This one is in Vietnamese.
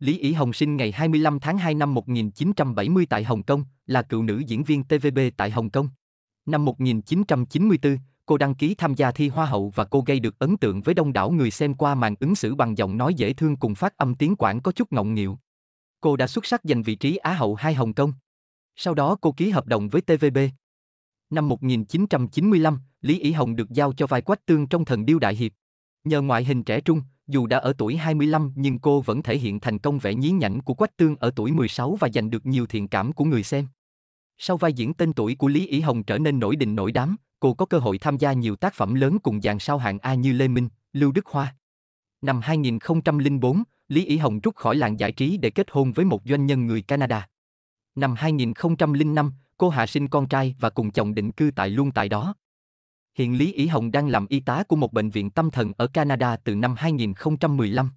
Lý Ý Hồng sinh ngày 25 tháng 2 năm 1970 tại Hồng Kông, là cựu nữ diễn viên TVB tại Hồng Kông. Năm 1994, cô đăng ký tham gia thi Hoa hậu và cô gây được ấn tượng với đông đảo người xem qua màn ứng xử bằng giọng nói dễ thương cùng phát âm tiếng Quảng có chút ngọng nghịu. Cô đã xuất sắc giành vị trí Á hậu hai Hồng Kông. Sau đó cô ký hợp đồng với TVB. Năm 1995, Lý Ý Hồng được giao cho vai Quách Tương trong Thần Điêu Đại Hiệp. Nhờ ngoại hình trẻ trung, dù đã ở tuổi 25 nhưng cô vẫn thể hiện thành công vẻ nhí nhảnh của Quách Tương ở tuổi 16 và giành được nhiều thiện cảm của người xem. Sau vai diễn tên tuổi của Lý Ý Hồng trở nên nổi đình nổi đám, cô có cơ hội tham gia nhiều tác phẩm lớn cùng dàn sao hạng A như Lê Minh, Lưu Đức Hoa. Năm 2004, Lý Ý Hồng rút khỏi làng giải trí để kết hôn với một doanh nhân người Canada. Năm 2005, cô hạ sinh con trai và cùng chồng định cư tại luôn tại đó. Hiện Lý Ý Hồng đang làm y tá của một bệnh viện tâm thần ở Canada từ năm 2015.